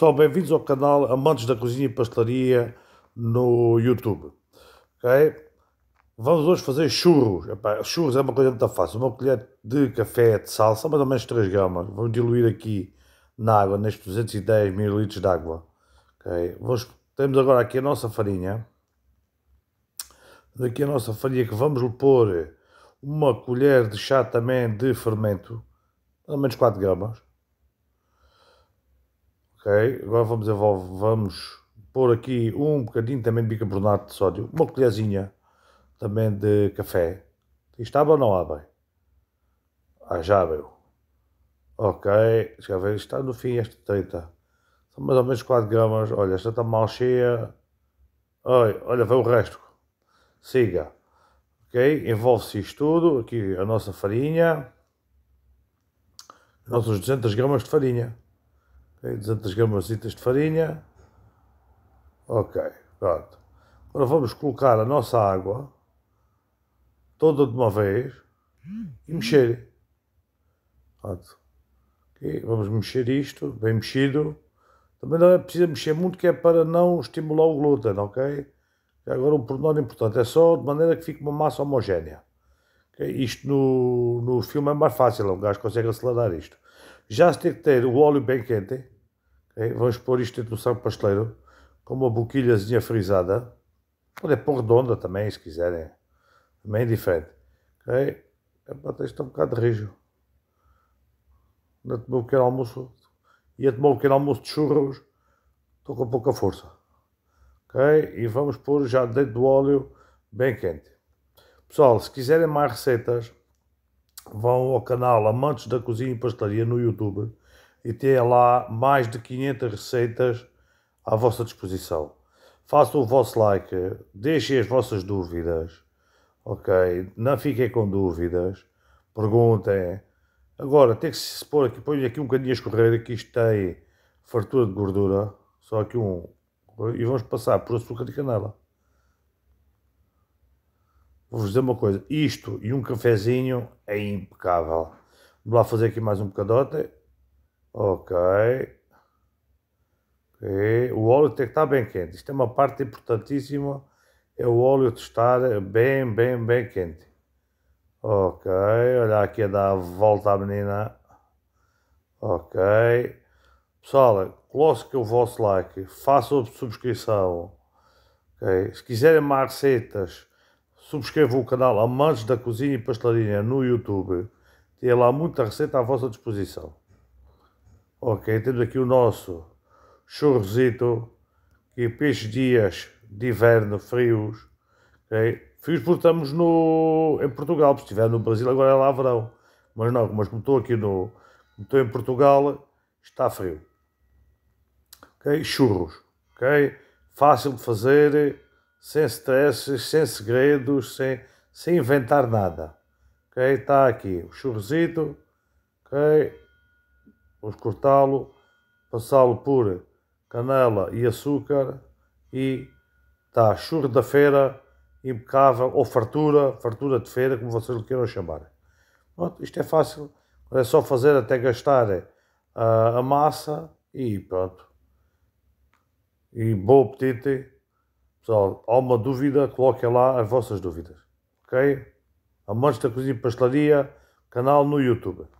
Pessoal, bem-vindos ao canal Amantes da Cozinha e Pastelaria no YouTube. Ok? Vamos hoje fazer churros. Epá, churros é uma coisa muito fácil. Uma colher de café de salsa, mais ou menos 3 gramas. Vamos diluir aqui na água, nestes 210 ml de água. Ok? Vamos, temos agora aqui a nossa farinha. Aqui a nossa farinha que vamos pôr uma colher de chá também de fermento. Mais ou menos 4 gramas Ok, agora vamos, vamos pôr aqui um bocadinho também de bicarbonato de sódio, uma colherzinha também de café. Isto abre ou não abre? Ah, já abriu. Ok, já ver, está no fim esta treta. São mais ou menos 4 gramas. Olha, esta está mal cheia. Olha, olha vem o resto. Siga. Ok, envolve-se isto tudo. Aqui a nossa farinha. nossos 200 gramas de farinha. 200 gramas de farinha. Ok, pronto. Agora vamos colocar a nossa água toda de uma vez e mexer. Pronto. Okay, vamos mexer isto, bem mexido. Também não é preciso mexer muito, que é para não estimular o glúten, ok? Agora um pormenor importante, é só de maneira que fique uma massa homogénea. Okay? Isto no, no filme é mais fácil, um gajo consegue acelerar isto. Já se tem que ter o óleo bem quente, Okay? Vamos pôr isto dentro do saco pasteleiro, com uma boquilhazinha frisada. Pode pôr redonda também, se quiserem. Também é diferente. Ok? É isto é um bocado de rijo. Ainda tomei um pequeno almoço. Ia tomar um pequeno almoço de churros. Estou com pouca força. Ok? E vamos pôr já dentro do óleo bem quente. Pessoal, se quiserem mais receitas, vão ao canal Amantes da Cozinha e Pastelaria no YouTube e têm lá mais de 500 receitas à vossa disposição. Façam o vosso like, deixem as vossas dúvidas, ok? Não fiquem com dúvidas, perguntem. Agora, tem que se pôr aqui, põe aqui um bocadinho a escorrer, que isto tem fartura de gordura, só aqui um, e vamos passar por açúcar de canela. Vou-vos dizer uma coisa, isto e um cafezinho é impecável. Vamos lá fazer aqui mais um bocadote. Ok. O óleo tem que estar bem quente. Isto é uma parte importantíssima. É o óleo estar bem, bem, bem quente. Ok. Olha aqui a dar a volta à menina. Ok. Pessoal, coloque o vosso like. Façam a subscrição. Okay. Se quiserem mais receitas, subscrevam o canal Amantes da Cozinha e Pastelaria no YouTube. Tem lá muita receita à vossa disposição. Ok, temos aqui o nosso churrosito, que peixe dias de inverno frios, ok? Frios estamos no, em Portugal, se estiver no Brasil agora é lá verão. Mas não, mas como estou aqui no, estou em Portugal, está frio. Ok, churros, ok? Fácil de fazer, sem stress, sem segredos, sem, sem inventar nada. Ok, está aqui o churrosito, ok? Vamos cortá-lo, passá-lo por canela e açúcar e está churro da feira, impecável, ou fartura, fartura de feira, como vocês lhe queiram chamar. Pronto, isto é fácil, é só fazer até gastar a, ah, a massa e pronto. E bom apetite. Pessoal, há uma dúvida, coloquem lá as vossas dúvidas. Ok? Amantes da Cozinha e Pastelaria, canal no YouTube.